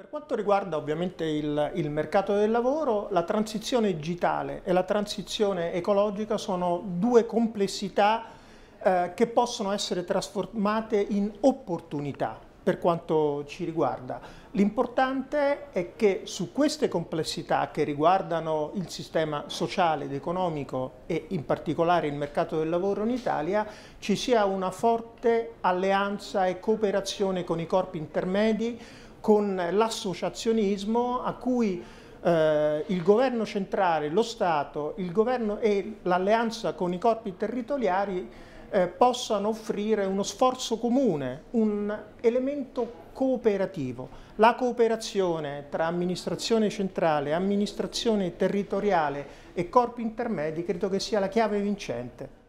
Per quanto riguarda ovviamente il, il, mercato del lavoro, la transizione digitale e la transizione ecologica sono due complessità eh, che possono essere trasformate in opportunità per quanto ci riguarda. L'importante è che su queste complessità che riguardano il sistema sociale ed economico e in particolare il mercato del lavoro in Italia ci sia una forte alleanza e cooperazione con i corpi intermedi, con l'associazionismo a cui eh, il governo centrale, lo Stato, il governo e l'alleanza con i corpi territoriali eh, possano offrire uno sforzo comune, un elemento cooperativo. La cooperazione tra amministrazione centrale, amministrazione territoriale e corpi intermedi credo che sia la chiave vincente.